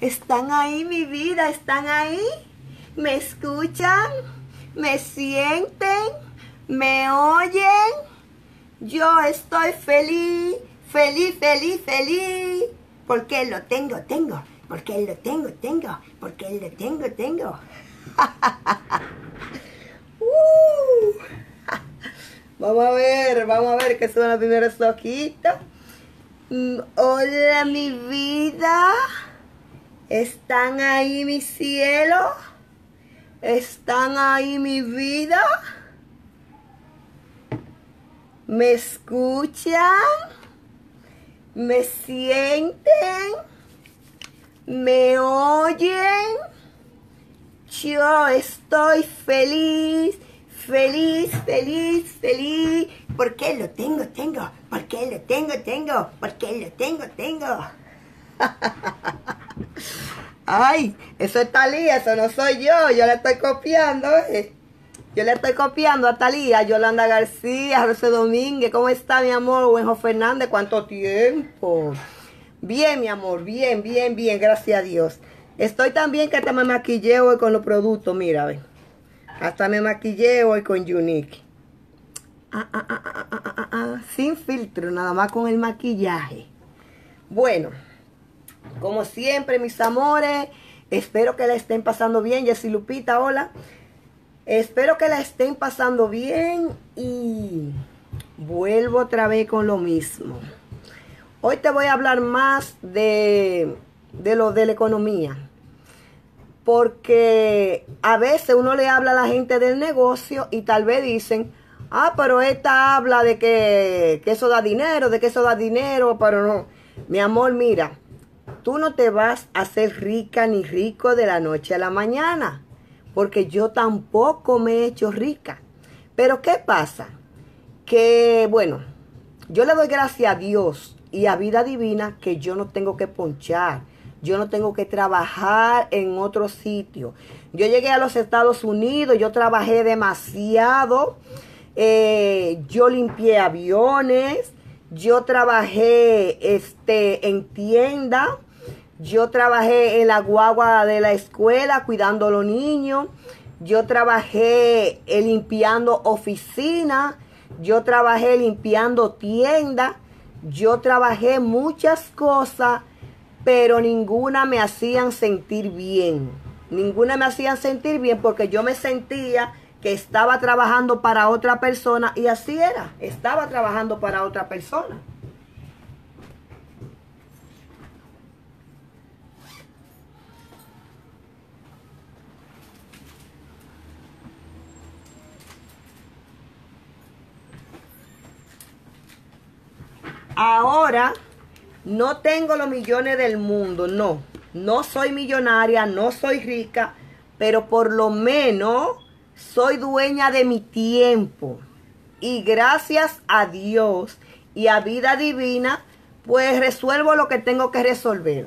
¿Están ahí, mi vida? ¿Están ahí? ¿Me escuchan? ¿Me sienten? ¿Me oyen? Yo estoy feliz, feliz, feliz, feliz. Porque lo tengo, tengo. Porque lo tengo, tengo. Porque lo tengo, tengo. Uh. Vamos a ver, vamos a ver qué son los primeros ojitos. Mm, hola, mi vida. ¿Están ahí mi cielo? ¿Están ahí mi vida? ¿Me escuchan? ¿Me sienten? ¿Me oyen? Yo estoy feliz, feliz, feliz, feliz. porque lo tengo, tengo? porque lo tengo, tengo? porque lo tengo, tengo? Ay, eso es Talía, eso no soy yo, yo la estoy copiando. Eh. Yo le estoy copiando a Talía, Yolanda García, José Domínguez. ¿Cómo está, mi amor? Buenjo Fernández, ¿cuánto tiempo? Bien, mi amor, bien, bien, bien, gracias a Dios. Estoy también que hasta me maquillé hoy con los productos, mira, ven. Hasta me maquillé hoy con Unique. Ah ah ah, ah, ah, ah, sin filtro, nada más con el maquillaje. Bueno. Como siempre, mis amores, espero que la estén pasando bien. Jessy Lupita, hola. Espero que la estén pasando bien y vuelvo otra vez con lo mismo. Hoy te voy a hablar más de, lo de la economía. Porque a veces uno le habla a la gente del negocio y tal vez dicen, ah, pero esta habla de que eso da dinero, de que eso da dinero, pero no. Mi amor, mira, tú no te vas a hacer rica ni rico de la noche a la mañana, porque yo tampoco me he hecho rica. Pero ¿qué pasa? Que bueno, yo le doy gracias a Dios y a vida divina que yo no tengo que ponchar. Yo no tengo que trabajar en otro sitio. Yo llegué a los Estados Unidos, yo trabajé demasiado. Eh, yo limpié aviones, yo trabajé este, en tienda, yo trabajé en la guagua de la escuela cuidando a los niños. Yo trabajé eh, limpiando oficina. Yo trabajé limpiando tienda. Yo trabajé muchas cosas, pero ninguna me hacían sentir bien. Ninguna me hacían sentir bien porque yo me sentía que estaba trabajando para otra persona y así era. Estaba trabajando para otra persona. Ahora no tengo los millones del mundo, no. No soy millonaria, no soy rica, pero por lo menos soy dueña de mi tiempo. Y gracias a Dios y a vida divina, pues resuelvo lo que tengo que resolver.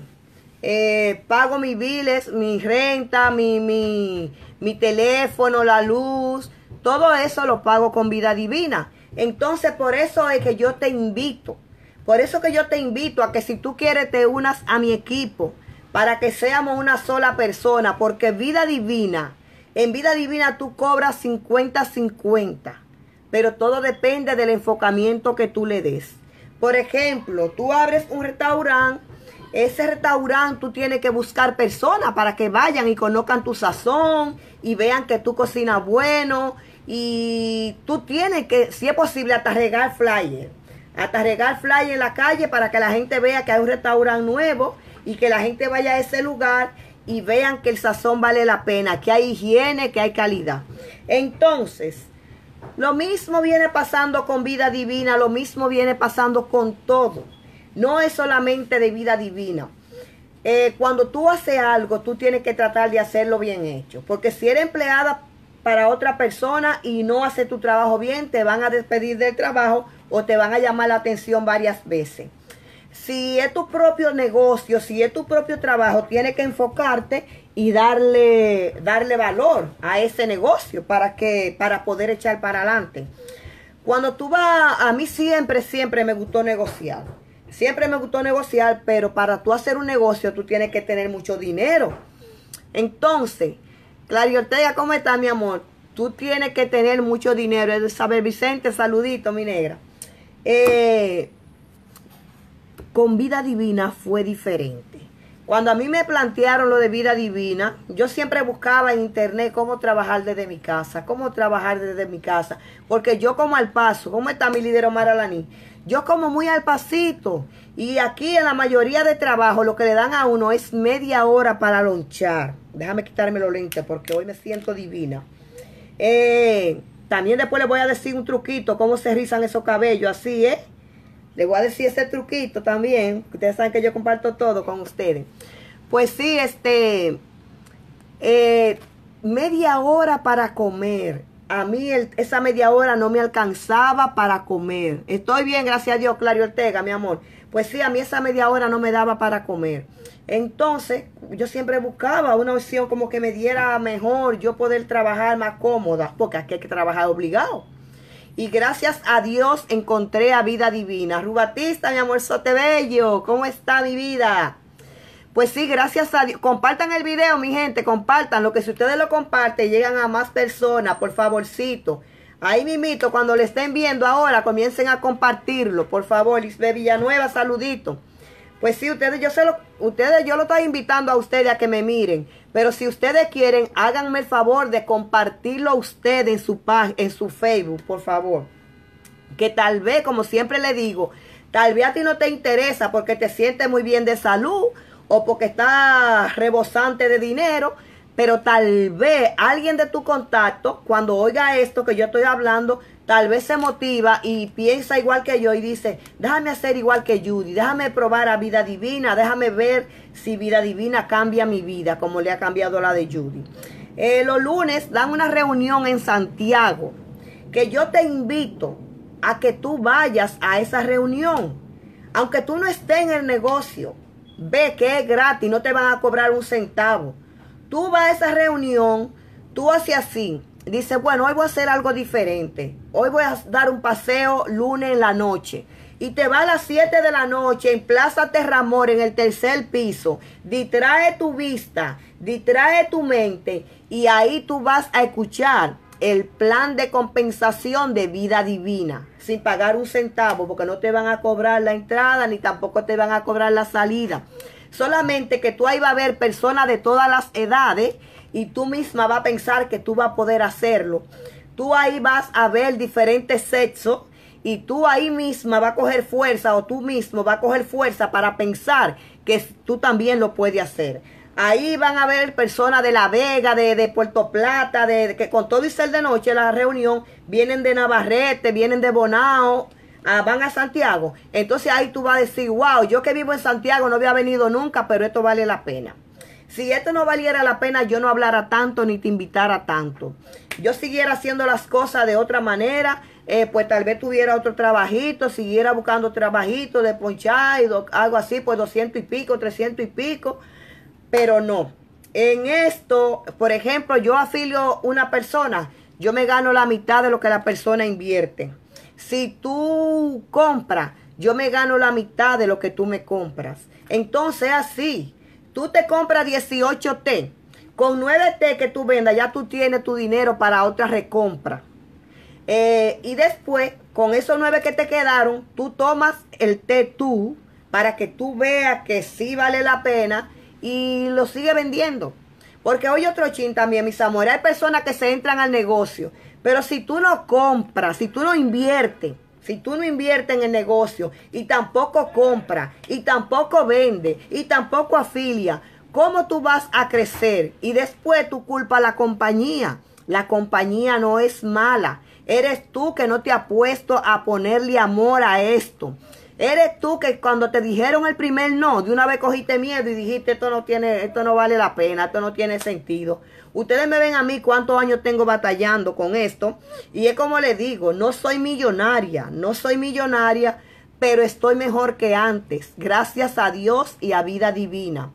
Eh, pago mis biles, mi renta, mi, mi, mi teléfono, la luz, todo eso lo pago con vida divina. Entonces por eso es que yo te invito por eso que yo te invito a que si tú quieres te unas a mi equipo para que seamos una sola persona, porque vida divina, en vida divina tú cobras 50-50, pero todo depende del enfocamiento que tú le des. Por ejemplo, tú abres un restaurante, ese restaurante tú tienes que buscar personas para que vayan y conozcan tu sazón y vean que tú cocinas bueno y tú tienes que, si es posible, hasta regar flyer hasta regar fly en la calle para que la gente vea que hay un restaurante nuevo y que la gente vaya a ese lugar y vean que el sazón vale la pena, que hay higiene, que hay calidad. Entonces, lo mismo viene pasando con vida divina, lo mismo viene pasando con todo. No es solamente de vida divina. Eh, cuando tú haces algo, tú tienes que tratar de hacerlo bien hecho. Porque si eres empleada para otra persona y no haces tu trabajo bien, te van a despedir del trabajo o te van a llamar la atención varias veces. Si es tu propio negocio, si es tu propio trabajo, tienes que enfocarte y darle, darle valor a ese negocio para, que, para poder echar para adelante. Cuando tú vas, a mí siempre, siempre me gustó negociar. Siempre me gustó negociar, pero para tú hacer un negocio tú tienes que tener mucho dinero. Entonces, Claudia Ortega, ¿cómo está mi amor? Tú tienes que tener mucho dinero. Es saber, Vicente, saludito, mi negra. Eh, con vida divina fue diferente. Cuando a mí me plantearon lo de vida divina, yo siempre buscaba en internet cómo trabajar desde mi casa, cómo trabajar desde mi casa, porque yo como al paso, ¿cómo está mi líder Omar Alaní? Yo como muy al pasito y aquí en la mayoría de trabajo lo que le dan a uno es media hora para lonchar. Déjame quitarme los lentes porque hoy me siento divina. Eh, también después les voy a decir un truquito, cómo se rizan esos cabellos, así, ¿eh? Les voy a decir ese truquito también. Ustedes saben que yo comparto todo con ustedes. Pues sí, este, eh, media hora para comer. A mí esa media hora no me alcanzaba para comer. Estoy bien, gracias a Dios, Clario Ortega, mi amor. Pues sí, a mí esa media hora no me daba para comer. Entonces, yo siempre buscaba una opción como que me diera mejor, yo poder trabajar más cómoda, porque aquí hay que trabajar obligado. Y gracias a Dios encontré a vida divina. Rubatista, mi amorzote bello, ¿cómo está mi vida? Pues sí, gracias a Dios. Compartan el video, mi gente, compartan. Lo que si ustedes lo comparten, llegan a más personas, por favorcito. Ahí mimito, cuando le estén viendo ahora, comiencen a compartirlo. Por favor, de Villanueva, saludito. Pues sí, ustedes yo, se lo, ustedes, yo lo estoy invitando a ustedes a que me miren. Pero si ustedes quieren, háganme el favor de compartirlo a ustedes en su, en su Facebook, por favor. Que tal vez, como siempre le digo, tal vez a ti no te interesa porque te sientes muy bien de salud o porque estás rebosante de dinero pero tal vez alguien de tu contacto, cuando oiga esto que yo estoy hablando, tal vez se motiva y piensa igual que yo y dice, déjame hacer igual que Judy, déjame probar a vida divina, déjame ver si vida divina cambia mi vida como le ha cambiado la de Judy. Eh, los lunes dan una reunión en Santiago que yo te invito a que tú vayas a esa reunión. Aunque tú no estés en el negocio, ve que es gratis, no te van a cobrar un centavo. Tú vas a esa reunión, tú haces así. Dices, bueno, hoy voy a hacer algo diferente. Hoy voy a dar un paseo lunes en la noche. Y te va a las 7 de la noche en Plaza Terramor, en el tercer piso. Distrae tu vista, distrae tu mente. Y ahí tú vas a escuchar el plan de compensación de vida divina, sin pagar un centavo, porque no te van a cobrar la entrada ni tampoco te van a cobrar la salida. Solamente que tú ahí va a ver personas de todas las edades y tú misma va a pensar que tú va a poder hacerlo. Tú ahí vas a ver diferentes sexos y tú ahí misma va a coger fuerza o tú mismo va a coger fuerza para pensar que tú también lo puedes hacer. Ahí van a ver personas de La Vega, de, Puerto Plata, de, que con todo y ser de noche la reunión, vienen de Navarrete, vienen de Bonao, Ah, van a Santiago. Entonces ahí tú vas a decir, wow, yo que vivo en Santiago no había venido nunca, pero esto vale la pena. Si esto no valiera la pena, yo no hablara tanto ni te invitara tanto. Yo siguiera haciendo las cosas de otra manera, eh, pues tal vez tuviera otro trabajito, siguiera buscando trabajito de ponchar y algo así, pues 200 y pico, 300 y pico, pero no. En esto, por ejemplo, yo afilio una persona yo me gano la mitad de lo que la persona invierte. Si tú compras, yo me gano la mitad de lo que tú me compras. Entonces, así, tú te compras 18 T. Con 9 T que tú vendas, ya tú tienes tu dinero para otra recompra. Eh, y después, con esos 9 que te quedaron, tú tomas el té tú para que tú veas que sí vale la pena y lo sigue vendiendo. Porque hoy otro chin también, mis amores, hay personas que se entran al negocio, pero si tú no compras, si tú no inviertes, si tú no inviertes en el negocio y tampoco compras, y tampoco vende y tampoco afilia, ¿cómo tú vas a crecer? Y después tú culpa a la compañía. La compañía no es mala. Eres tú que no te ha puesto a ponerle amor a esto. Eres tú que cuando te dijeron el primer no, de una vez cogiste miedo y dijiste esto no tiene, esto no vale la pena, esto no tiene sentido. Ustedes me ven a mí cuántos años tengo batallando con esto y es como les digo, no soy millonaria, no soy millonaria, pero estoy mejor que antes, gracias a Dios y a vida divina.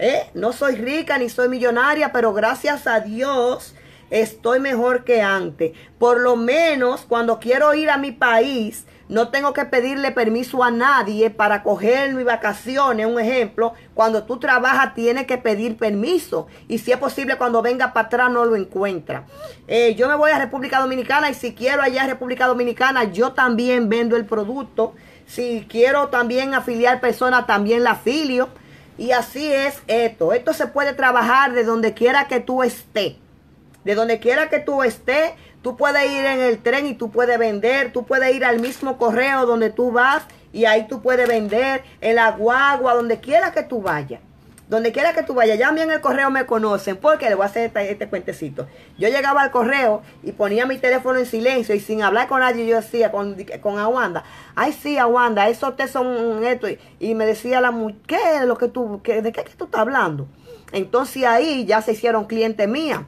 ¿Eh? No soy rica ni soy millonaria, pero gracias a Dios estoy mejor que antes. Por lo menos cuando quiero ir a mi país, no tengo que pedirle permiso a nadie para coger mis vacaciones. Un ejemplo, cuando tú trabajas tienes que pedir permiso. Y si es posible, cuando venga para atrás no lo encuentra. Eh, yo me voy a República Dominicana y si quiero allá a República Dominicana, yo también vendo el producto. Si quiero también afiliar personas, también la afilio. Y así es esto. Esto se puede trabajar de donde quiera que tú estés. De donde quiera que tú estés, tú puedes ir en el tren y tú puedes vender, tú puedes ir al mismo correo donde tú vas y ahí tú puedes vender, en la guagua, donde quiera que tú vayas. Donde quiera que tú vayas, ya a mí en el correo me conocen, porque le voy a hacer este, este cuentecito. Yo llegaba al correo y ponía mi teléfono en silencio y sin hablar con nadie, yo decía con, Aguanda, ay sí, Aguanda, esos te son esto. Y, me decía la mujer, ¿qué es lo que tú, de qué que tú estás hablando? Entonces ahí ya se hicieron clientes mías.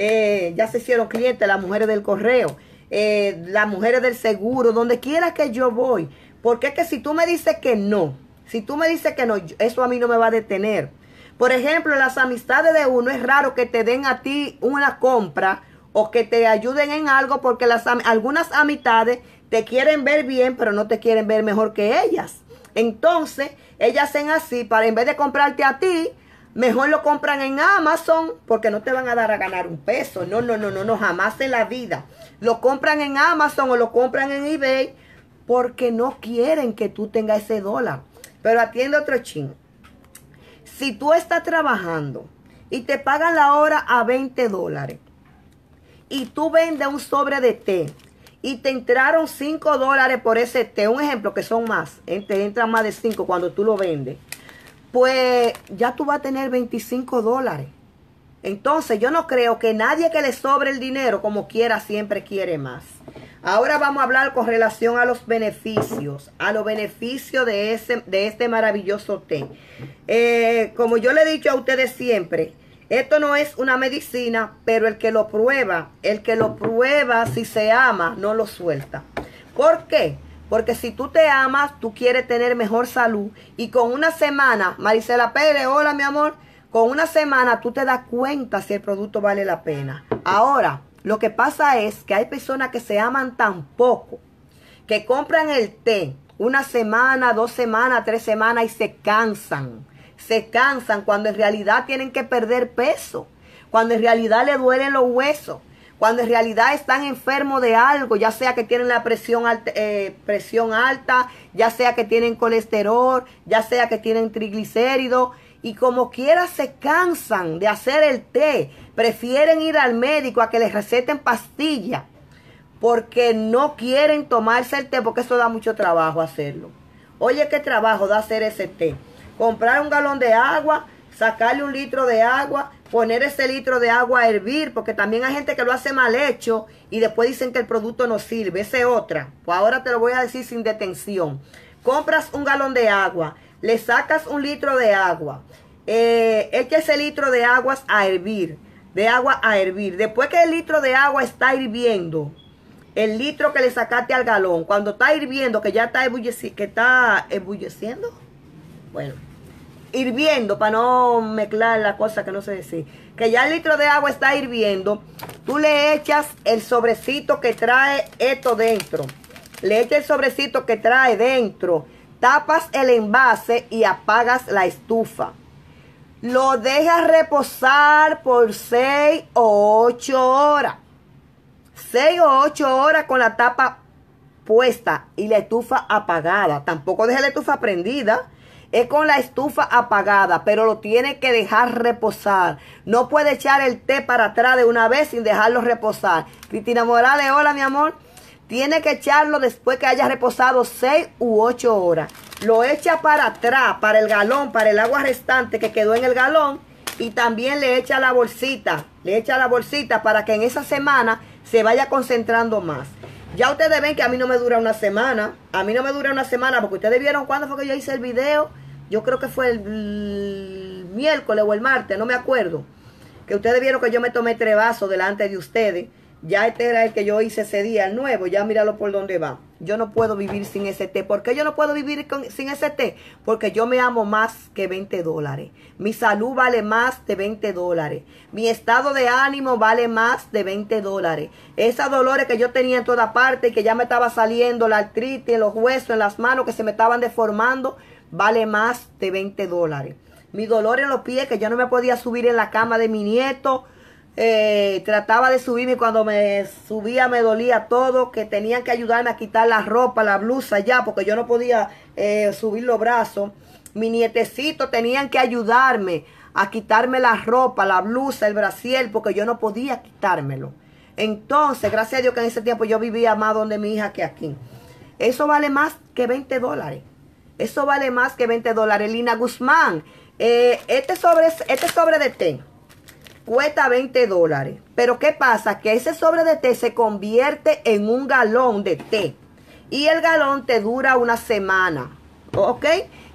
Eh, ya se hicieron clientes, las mujeres del correo, eh, las mujeres del seguro, donde quiera que yo voy. Porque es que si tú me dices que no, si tú me dices que no, eso a mí no me va a detener. Por ejemplo, las amistades de uno es raro que te den a ti una compra o que te ayuden en algo porque las, algunas amistades te quieren ver bien, pero no te quieren ver mejor que ellas. Entonces, ellas hacen así para en vez de comprarte a ti, Mejor lo compran en Amazon porque no te van a dar a ganar un peso. No, no, no, no, no, jamás en la vida. Lo compran en Amazon o lo compran en eBay porque no quieren que tú tengas ese dólar. Pero atiende otro ching. Si tú estás trabajando y te pagan la hora a 20 dólares y tú vendes un sobre de té y te entraron 5 dólares por ese té, un ejemplo que son más, te entran más de 5 cuando tú lo vendes pues ya tú vas a tener 25 dólares. Entonces yo no creo que nadie que le sobre el dinero como quiera siempre quiere más. Ahora vamos a hablar con relación a los beneficios, a los beneficios de, ese, de este maravilloso té. Eh, como yo le he dicho a ustedes siempre, esto no es una medicina, pero el que lo prueba, el que lo prueba si se ama, no lo suelta. ¿Por qué? Porque si tú te amas, tú quieres tener mejor salud. Y con una semana, Marisela Pérez, hola mi amor, con una semana tú te das cuenta si el producto vale la pena. Ahora, lo que pasa es que hay personas que se aman tan poco, que compran el té una semana, dos semanas, tres semanas y se cansan. Se cansan cuando en realidad tienen que perder peso, cuando en realidad le duelen los huesos cuando en realidad están enfermos de algo, ya sea que tienen la presión, alta, eh, presión alta, ya sea que tienen colesterol, ya sea que tienen triglicéridos, y como quiera se cansan de hacer el té, prefieren ir al médico a que les receten pastillas, porque no quieren tomarse el té, porque eso da mucho trabajo hacerlo. Oye, qué trabajo da hacer ese té. Comprar un galón de agua, sacarle un litro de agua, poner ese litro de agua a hervir, porque también hay gente que lo hace mal hecho y después dicen que el producto no sirve. Ese es otra. Pues ahora te lo voy a decir sin detención. Compras un galón de agua, le sacas un litro de agua, eh, echa ese litro de agua a hervir, de agua a hervir. Después que el litro de agua está hirviendo, el litro que le sacaste al galón, cuando está hirviendo, que ya está, ebulleci que está ebulleciendo, bueno hirviendo, para no mezclar la cosa que no se dice. que ya el litro de agua está hirviendo, tú le echas el sobrecito que trae esto dentro. Le echas el sobrecito que trae dentro. Tapas el envase y apagas la estufa. Lo dejas reposar por 6 o 8 horas. 6 o 8 horas con la tapa puesta y la estufa apagada. Tampoco deja la estufa prendida es con la estufa apagada, pero lo tiene que dejar reposar. No puede echar el té para atrás de una vez sin dejarlo reposar. Cristina Morales, hola mi amor. Tiene que echarlo después que haya reposado 6 u 8 horas. Lo echa para atrás, para el galón, para el agua restante que quedó en el galón. Y también le echa la bolsita, le echa la bolsita para que en esa semana se vaya concentrando más. Ya ustedes ven que a mí no me dura una semana. A mí no me dura una semana porque ustedes vieron cuándo fue que yo hice el video. Yo creo que fue el, miércoles o el martes, no me acuerdo. Que ustedes vieron que yo me tomé tres vasos delante de ustedes. Ya este era el que yo hice ese día, el nuevo. Ya míralo por dónde va. Yo no puedo vivir sin ese té. ¿Por qué yo no puedo vivir sin ese té? Porque yo me amo más que 20 dólares. Mi salud vale más de 20 dólares. Mi estado de ánimo vale más de 20 dólares. Esas dolores que yo tenía en toda parte y que ya me estaba saliendo, la artritis, en los huesos, en las manos que se me estaban deformando, vale más de 20 dólares. Mi dolor en los pies que yo no me podía subir en la cama de mi nieto eh, trataba de subirme y cuando me subía me dolía todo, que tenían que ayudarme a quitar la ropa, la blusa ya, porque yo no podía eh, subir los brazos. Mi nietecito tenían que ayudarme a quitarme la ropa, la blusa, el brasier, porque yo no podía quitármelo. Entonces, gracias a Dios que en ese tiempo yo vivía más donde mi hija que aquí. Eso vale más que 20 dólares. Eso vale más que 20 dólares. Lina Guzmán, eh, este, sobre, este sobre de té cuesta 20 dólares. Pero ¿qué pasa? Que ese sobre de té se convierte en un galón de té. Y el galón te dura una semana. ¿Ok?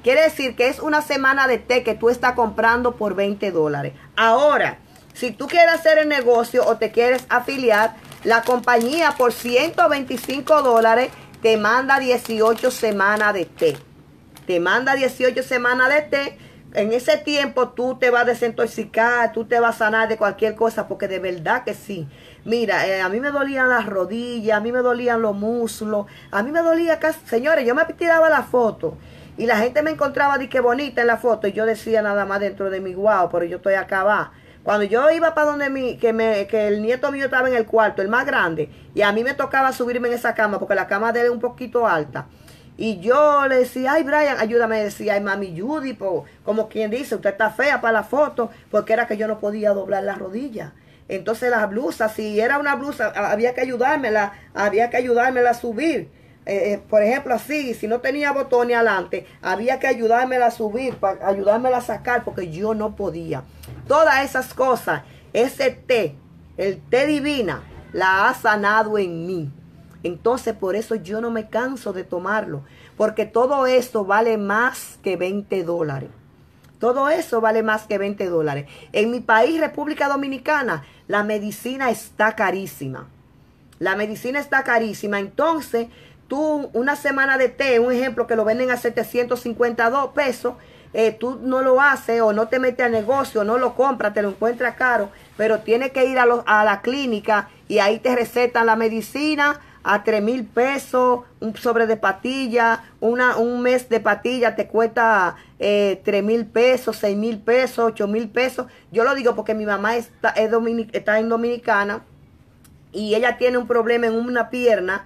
Quiere decir que es una semana de té que tú estás comprando por 20 dólares. Ahora, si tú quieres hacer el negocio o te quieres afiliar, la compañía por 125 dólares te manda 18 semanas de té. Te manda 18 semanas de té en ese tiempo tú te vas a desintoxicar, tú te vas a sanar de cualquier cosa, porque de verdad que sí. Mira, eh, a mí me dolían las rodillas, a mí me dolían los muslos, a mí me dolía casi, señores, yo me tiraba la foto y la gente me encontraba de que bonita en la foto y yo decía nada más dentro de mi guau, pero yo estoy acabada. Cuando yo iba para donde mi, que, me, que el nieto mío estaba en el cuarto, el más grande, y a mí me tocaba subirme en esa cama, porque la cama de él es un poquito alta. Y yo le decía, ay Brian, ayúdame, decía, ay mami Judy, como quien dice, usted está fea para la foto, porque era que yo no podía doblar las rodillas. Entonces las blusas, si era una blusa, había que ayudármela, había que ayudármela a subir. Eh, eh, por ejemplo, así, si no tenía botones adelante, había que ayudármela a subir, para ayudármela a sacar, porque yo no podía. Todas esas cosas, ese té, el té divina, la ha sanado en mí. Entonces por eso yo no me canso de tomarlo, porque todo eso vale más que 20 dólares. Todo eso vale más que 20 dólares. En mi país, República Dominicana, la medicina está carísima. La medicina está carísima. Entonces, tú una semana de té, un ejemplo que lo venden a 752 pesos, eh, tú no lo haces o no te metes al negocio, no lo compras, te lo encuentras caro, pero tienes que ir a, a la clínica y ahí te recetan la medicina a 3 mil pesos, un sobre de patilla, una, un mes de patilla te cuesta eh, 3 mil pesos, 6 mil pesos, 8 mil pesos. Yo lo digo porque mi mamá está, es está en Dominicana y ella tiene un problema en una pierna.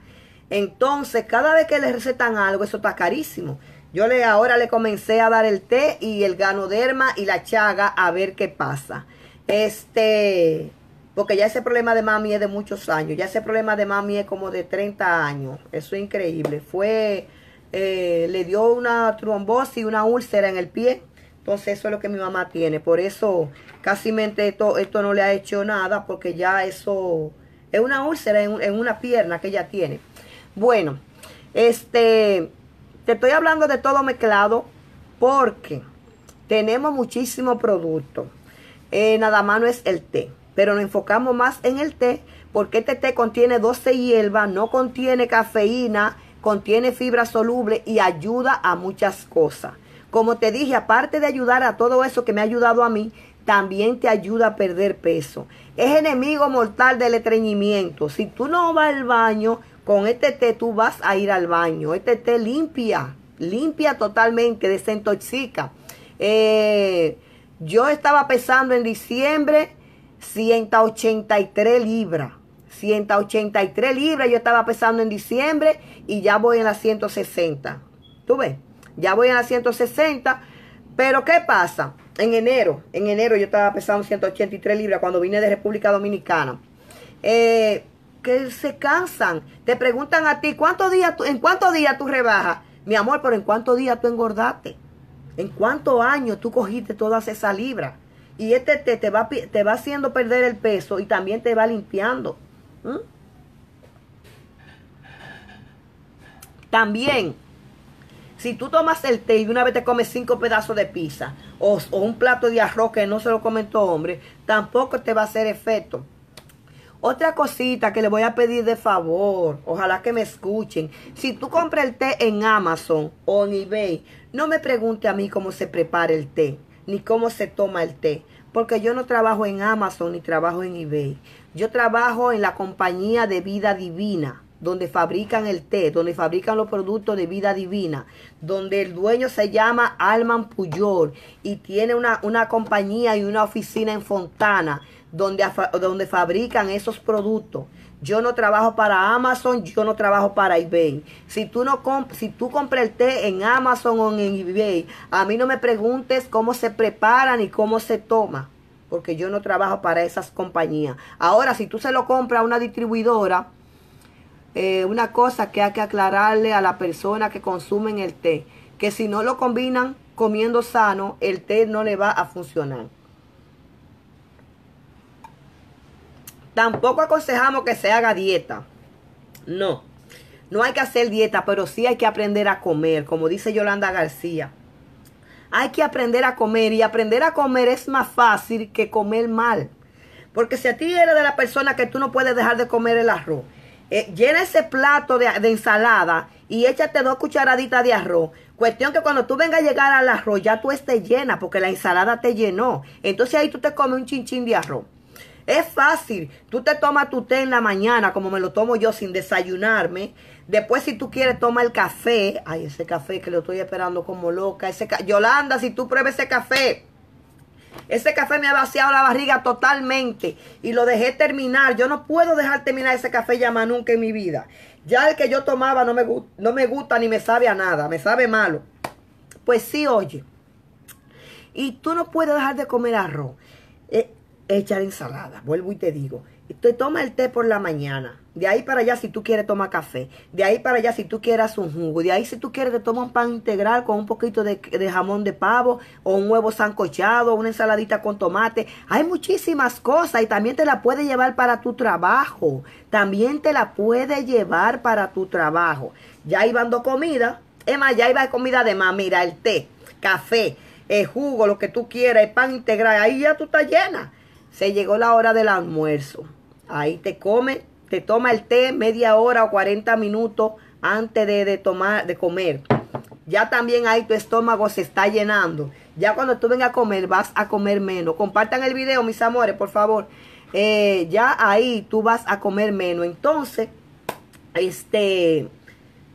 Entonces, cada vez que le recetan algo, eso está carísimo. Yo le, ahora le comencé a dar el té y el ganoderma y la chaga a ver qué pasa. Este, porque ya ese problema de mami es de muchos años. Ya ese problema de mami es como de 30 años. Eso es increíble. Fue, eh, le dio una trombosis, una úlcera en el pie. Entonces eso es lo que mi mamá tiene. Por eso casi mente esto no le ha hecho nada porque ya eso es una úlcera en, una pierna que ella tiene. Bueno, este, te estoy hablando de todo mezclado porque tenemos muchísimo producto. Eh, nada más no es el té pero nos enfocamos más en el té porque este té contiene 12 hierbas, no contiene cafeína, contiene fibra soluble y ayuda a muchas cosas. Como te dije, aparte de ayudar a todo eso que me ha ayudado a mí, también te ayuda a perder peso. Es enemigo mortal del estreñimiento. Si tú no vas al baño, con este té tú vas a ir al baño. Este té limpia, limpia totalmente, desintoxica. Eh, yo estaba pesando en diciembre 183 libras. 183 libras. Yo estaba pesando en diciembre y ya voy en las 160. ¿Tú ves? Ya voy en las 160. Pero ¿qué pasa? En enero, en enero yo estaba pesando 183 libras cuando vine de República Dominicana. Eh, que se cansan. Te preguntan a ti, ¿cuántos días ¿en cuántos días tú rebajas? Mi amor, pero ¿en cuántos días tú engordaste? ¿En cuántos años tú cogiste todas esas libras? Y este té te va, te va haciendo perder el peso y también te va limpiando. También, si tú tomas el té y una vez te comes cinco pedazos de pizza o, o un plato de arroz que no se lo comentó hombre, tampoco te va a hacer efecto. Otra cosita que le voy a pedir de favor, ojalá que me escuchen. Si tú compras el té en Amazon o en eBay, no me pregunte a mí cómo se prepara el té ni cómo se toma el té, porque yo no trabajo en Amazon ni trabajo en eBay. Yo trabajo en la compañía de vida divina, donde fabrican el té, donde fabrican los productos de vida divina, donde el dueño se llama Alman Puyol y tiene una, compañía y una oficina en Fontana, donde, donde fabrican esos productos. Yo no trabajo para Amazon, yo no trabajo para eBay. Si tú no si tú compras el té en Amazon o en eBay, a mí no me preguntes cómo se prepara ni cómo se toma, porque yo no trabajo para esas compañías. Ahora, si tú se lo compras a una distribuidora, eh, una cosa que hay que aclararle a la persona que consume el té, que si no lo combinan comiendo sano, el té no le va a funcionar. Tampoco aconsejamos que se haga dieta. No, no hay que hacer dieta, pero sí hay que aprender a comer, como dice Yolanda García. Hay que aprender a comer y aprender a comer es más fácil que comer mal. Porque si a ti eres de la persona que tú no puedes dejar de comer el arroz, eh, llena ese plato de, de, ensalada y échate dos cucharaditas de arroz. Cuestión que cuando tú vengas a llegar al arroz, ya tú estés llena porque la ensalada te llenó. Entonces ahí tú te comes un chinchín de arroz. Es fácil. Tú te tomas tu té en la mañana, como me lo tomo yo sin desayunarme. Después, si tú quieres, toma el café. Ay, ese café que lo estoy esperando como loca. Ese Yolanda, si tú pruebas ese café. Ese café me ha vaciado la barriga totalmente y lo dejé terminar. Yo no puedo dejar terminar ese café ya más nunca en mi vida. Ya el que yo tomaba no me, no me gusta ni me sabe a nada, me sabe malo. Pues sí, oye. Y tú no puedes dejar de comer arroz. Eh, echar ensalada. Vuelvo y te digo, te toma el té por la mañana. De ahí para allá si tú quieres tomar café. De ahí para allá si tú quieres un jugo. De ahí si tú quieres te toma un pan integral con un poquito de, jamón de pavo o un huevo sancochado, una ensaladita con tomate. Hay muchísimas cosas y también te la puedes llevar para tu trabajo. También te la puedes llevar para tu trabajo. Ya iban dos comidas. Es más, ya iba comida de más. Mira, el té, café, el jugo, lo que tú quieras, el pan integral. Ahí ya tú estás llena se llegó la hora del almuerzo. Ahí te come, te toma el té media hora o 40 minutos antes de, tomar, de comer. Ya también ahí tu estómago se está llenando. Ya cuando tú vengas a comer, vas a comer menos. Compartan el video, mis amores, por favor. Eh, ya ahí tú vas a comer menos. Entonces, este,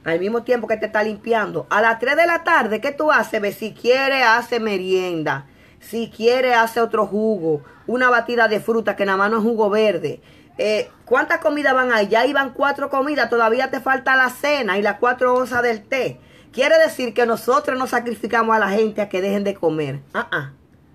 al mismo tiempo que te está limpiando, a las 3 de la tarde, ¿qué tú haces? si quiere, hace merienda. Si quiere, hace otro jugo una batida de fruta que nada más no es jugo verde. Eh, ¿Cuántas comidas van ahí? Ya iban cuatro comidas, todavía te falta la cena y las cuatro onzas del té. Quiere decir que nosotros no sacrificamos a la gente a que dejen de comer. Ah, ah...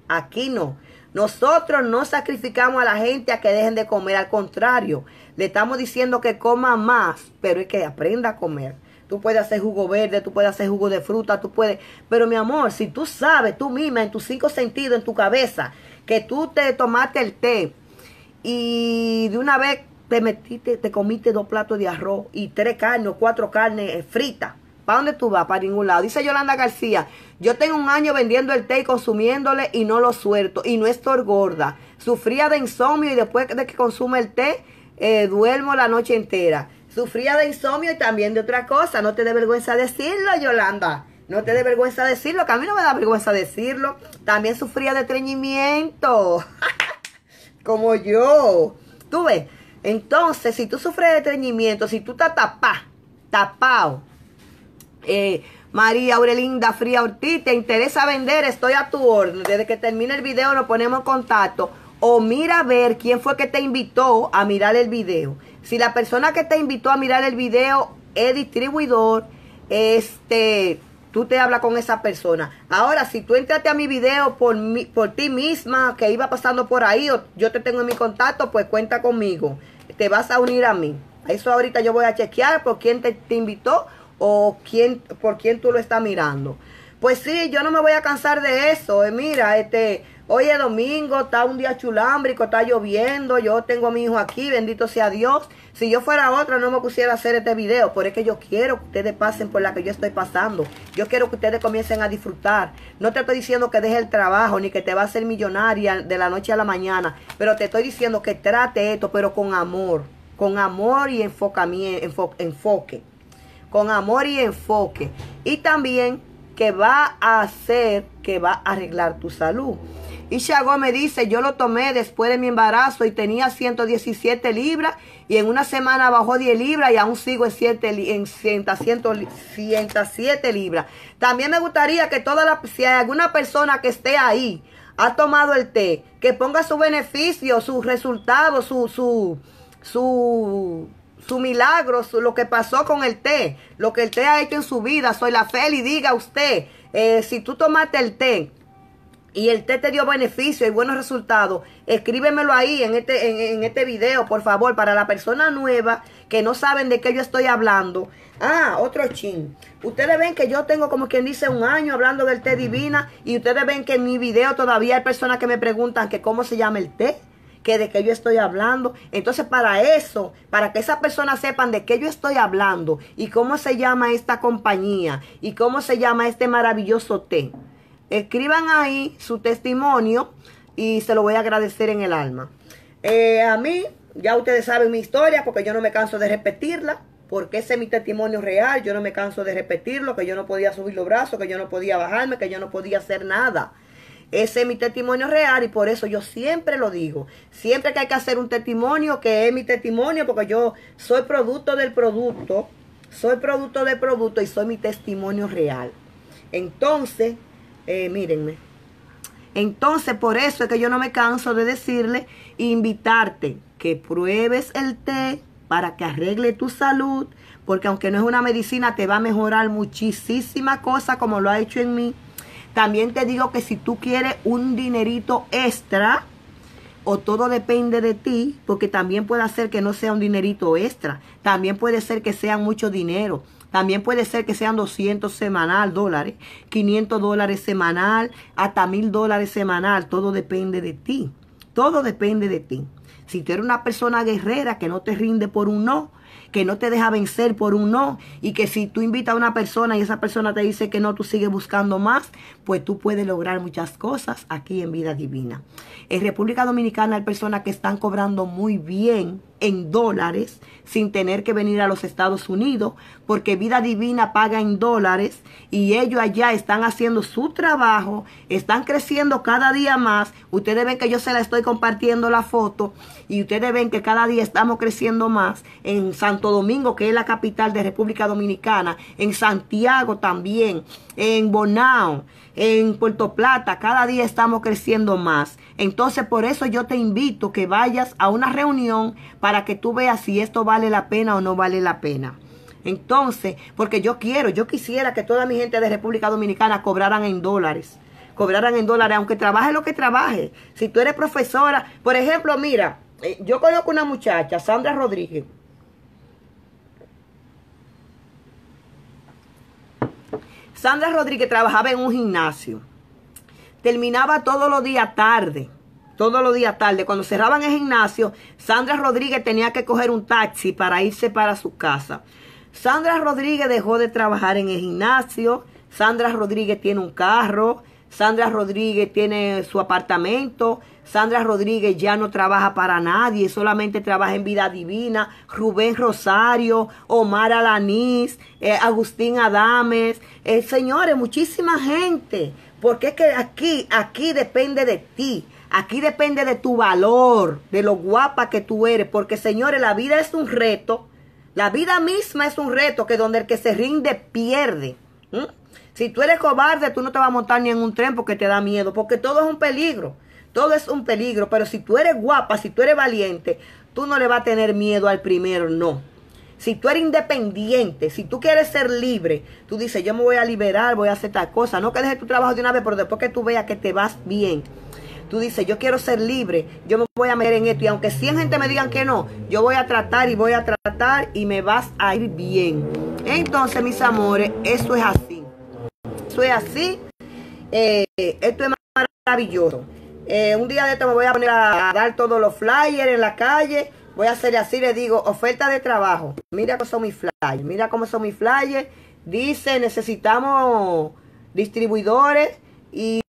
aquí no. Nosotros no sacrificamos a la gente a que dejen de comer. Al contrario, le estamos diciendo que coma más, pero es que aprenda a comer. Tú puedes hacer jugo verde, tú puedes hacer jugo de fruta, tú puedes. Pero mi amor, si tú sabes tú misma en tus cinco sentidos, en tu cabeza, que tú te tomaste el té y de una vez te metiste, te comiste dos platos de arroz y tres carnes o cuatro carnes eh, fritas. ¿Para dónde tú vas? Para ningún lado. Dice Yolanda García, yo tengo un año vendiendo el té y consumiéndole y no lo suelto. Y no estoy gorda. Sufría de insomnio y después de que consume el té, eh, duermo la noche entera. Sufría de insomnio y también de otra cosa. No te dé vergüenza decirlo, Yolanda. No te dé vergüenza decirlo, que a mí no me da vergüenza decirlo. También sufría de estreñimiento, como yo. Tú ves, entonces, si tú sufres de estreñimiento, si tú estás tapá, tapado, eh, María Aurelinda Fría Ortiz, te interesa vender, estoy a tu orden. Desde que termine el video nos ponemos en contacto. O mira a ver quién fue que te invitó a mirar el video. Si la persona que te invitó a mirar el video es distribuidor, este tú te hablas con esa persona. Ahora, si tú entraste a mi video por, mí por ti misma, que iba pasando por ahí, yo te tengo en mi contacto, pues cuenta conmigo. Te vas a unir a mí. Eso ahorita yo voy a chequear por quién te, invitó o quién, por quién tú lo estás mirando. Pues sí, yo no me voy a cansar de eso. Eh, mira, este, hoy es domingo, está un día chulámbrico, está lloviendo, yo tengo a mi hijo aquí, bendito sea Dios. Si yo fuera otra, no me pusiera a hacer este video, Por es que yo quiero que ustedes pasen por la que yo estoy pasando. Yo quiero que ustedes comiencen a disfrutar. No te estoy diciendo que dejes el trabajo, ni que te va a hacer millonaria de la noche a la mañana, pero te estoy diciendo que trate esto, pero con amor, con amor y enfoque, con amor y enfoque. Y también que va a hacer, que va a arreglar tu salud. Y Isha me dice, yo lo tomé después de mi embarazo y tenía 117 libras y en una semana bajó 10 libras y aún sigo en, 107 libras. También me gustaría que toda la, si hay alguna persona que esté ahí, ha tomado el té, que ponga su beneficio, su resultado, su, su, su su milagro, lo que pasó con el té, lo que el té ha hecho en su vida. Soy la feliz, y diga usted, eh, si tú tomaste el té y el té te dio beneficio y buenos resultados, escríbemelo ahí en este, en, este video, por favor, para la persona nueva que no saben de qué yo estoy hablando. Ah, otro chin. Ustedes ven que yo tengo como quien dice un año hablando del té divina y ustedes ven que en mi video todavía hay personas que me preguntan que cómo se llama el té que de qué yo estoy hablando. Entonces, para eso, para que esas personas sepan de qué yo estoy hablando y cómo se llama esta compañía y cómo se llama este maravilloso té, escriban ahí su testimonio y se lo voy a agradecer en el alma. Eh, a mí, ya ustedes saben mi historia porque yo no me canso de repetirla porque ese es mi testimonio real, yo no me canso de repetirlo, que yo no podía subir los brazos, que yo no podía bajarme, que yo no podía hacer nada. Ese es mi testimonio real y por eso yo siempre lo digo. Siempre que hay que hacer un testimonio, que es mi testimonio, porque yo soy producto del producto, soy producto del producto y soy mi testimonio real. Entonces, eh, mírenme. Entonces, por eso es que yo no me canso de decirle, invitarte que pruebes el té para que arregle tu salud, porque aunque no es una medicina, te va a mejorar muchísimas cosas como lo ha hecho en mí también te digo que si tú quieres un dinerito extra, o todo depende de ti, porque también puede ser que no sea un dinerito extra, también puede ser que sea mucho dinero, también puede ser que sean 200 semanal dólares, 500 dólares semanal, hasta 1000 dólares semanal, todo depende de ti, todo depende de ti. Si tú eres una persona guerrera que no te rinde por un no, que no te deja vencer por un no y que si tú invitas a una persona y esa persona te dice que no, tú sigues buscando más, pues tú puedes lograr muchas cosas aquí en vida divina. En República Dominicana hay personas que están cobrando muy bien en dólares sin tener que venir a los Estados Unidos, porque Vida Divina paga en dólares y ellos allá están haciendo su trabajo, están creciendo cada día más. Ustedes ven que yo se la estoy compartiendo la foto y ustedes ven que cada día estamos creciendo más en Santo Domingo, que es la capital de República Dominicana, en Santiago también, en Bonao en Puerto Plata, cada día estamos creciendo más. Entonces por eso yo te invito que vayas a una reunión para que tú veas si esto vale la pena o no vale la pena. Entonces, porque yo quiero, yo quisiera que toda mi gente de República Dominicana cobraran en dólares, cobraran en dólares, aunque trabaje lo que trabaje. Si tú eres profesora, por ejemplo, mira, eh, yo conozco una muchacha, Sandra Rodríguez, Sandra Rodríguez trabajaba en un gimnasio. Terminaba todos los días tarde. Todos los días tarde. Cuando cerraban el gimnasio, Sandra Rodríguez tenía que coger un taxi para irse para su casa. Sandra Rodríguez dejó de trabajar en el gimnasio. Sandra Rodríguez tiene un carro. Sandra Rodríguez tiene su apartamento. Sandra Rodríguez ya no trabaja para nadie, solamente trabaja en Vida Divina. Rubén Rosario, Omar Alanís, eh, Agustín Adames. Eh, señores, muchísima gente. Porque es que aquí, aquí depende de ti. Aquí depende de tu valor, de lo guapa que tú eres. Porque, señores, la vida es un reto. La vida misma es un reto que donde el que se rinde pierde. Si tú eres cobarde, tú no te vas a montar ni en un tren porque te da miedo, porque todo es un peligro. Todo es un peligro, pero si tú eres guapa, si tú eres valiente, tú no le vas a tener miedo al primero, no. Si tú eres independiente, si tú quieres ser libre, tú dices, yo me voy a liberar, voy a hacer tal cosa. No que dejes tu trabajo de una vez, pero después que tú veas que te vas bien, tú dices, yo quiero ser libre, yo me voy a meter en esto. Y aunque 100 gente me digan que no, yo voy a tratar y voy a tratar y me vas a ir bien. Entonces, mis amores, eso es así. Eso es así. Eh, esto es maravilloso. Eh, un día de esto me voy a poner a dar todos los flyers en la calle. Voy a hacer así, le digo, oferta de trabajo. Mira cómo son mis flyers, mira cómo son mis flyers. Dice, necesitamos distribuidores y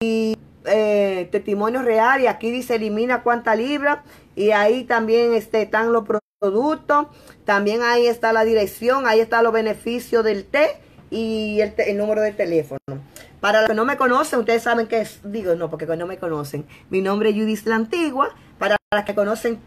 eh, testimonios reales. Aquí dice, elimina cuánta libra. Y ahí también este, están los productos. También ahí está la dirección, ahí están los beneficios del té y el número de teléfono. Para los que no me conocen, ustedes saben que es, digo, no, porque no me conocen. Mi nombre es Judith la Antigua. Para las que conocen,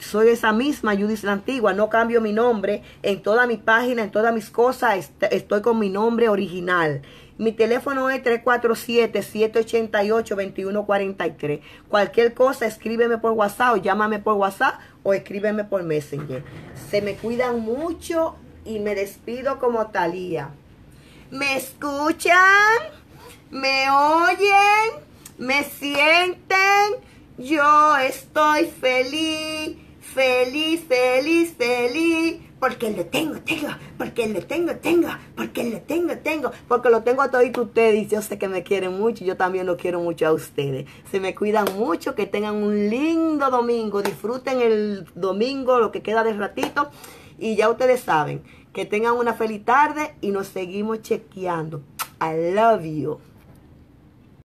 soy esa misma Judith la Antigua. No cambio mi nombre. En toda mi página, en todas mis cosas, este, estoy con mi nombre original. Mi teléfono es 347-788-2143. Cualquier cosa, escríbeme por WhatsApp o llámame por WhatsApp o escríbeme por Messenger. Se me cuidan mucho y me despido como Talía. ¿Me escuchan? me oyen, me sienten, yo estoy feliz, feliz, feliz, feliz, porque lo tengo, tengo, porque lo tengo, tengo, porque lo tengo, tengo, porque lo tengo a todos ustedes. Yo sé que me quieren mucho y yo también lo quiero mucho a ustedes. Se me cuidan mucho, que tengan un lindo domingo, disfruten el domingo, lo que queda de ratito. Y ya ustedes saben, que tengan una feliz tarde y nos seguimos chequeando. I love you.